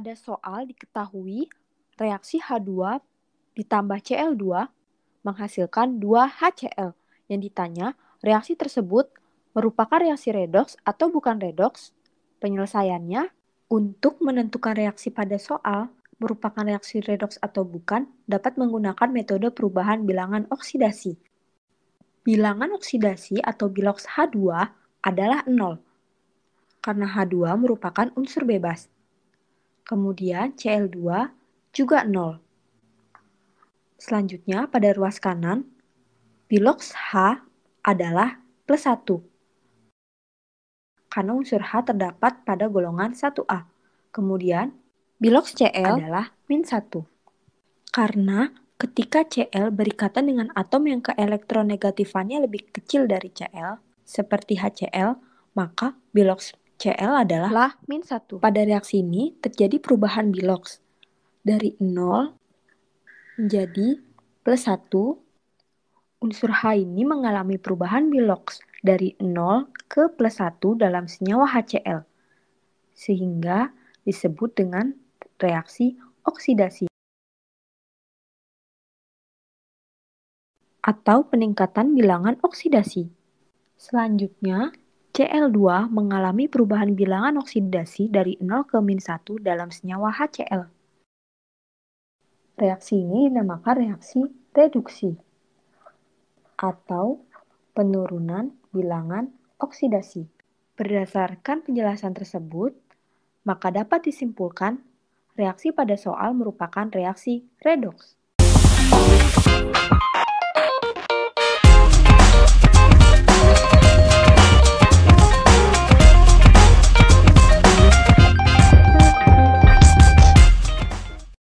pada soal diketahui reaksi H2 ditambah Cl2 menghasilkan 2HCl yang ditanya reaksi tersebut merupakan reaksi redoks atau bukan redoks? Penyelesaiannya untuk menentukan reaksi pada soal merupakan reaksi redoks atau bukan dapat menggunakan metode perubahan bilangan oksidasi. Bilangan oksidasi atau biloks H2 adalah 0 karena H2 merupakan unsur bebas Kemudian CL2 juga 0. Selanjutnya pada ruas kanan, biloks H adalah plus 1. Karena unsur H terdapat pada golongan 1A. Kemudian, biloks CL adalah min 1. Karena ketika Cl berikatan dengan atom yang keelektronegatifannya lebih kecil dari Cl, seperti HCl, maka biloks CL adalah lah min 1. Pada reaksi ini terjadi perubahan bilox dari 0 menjadi plus 1. Unsur H ini mengalami perubahan bilox dari 0 ke plus 1 dalam senyawa HCl sehingga disebut dengan reaksi oksidasi atau peningkatan bilangan oksidasi. Selanjutnya, hcl 2 mengalami perubahan bilangan oksidasi dari 0 ke min 1 dalam senyawa HCl. Reaksi ini dinamakan reaksi reduksi atau penurunan bilangan oksidasi. Berdasarkan penjelasan tersebut, maka dapat disimpulkan reaksi pada soal merupakan reaksi redoks.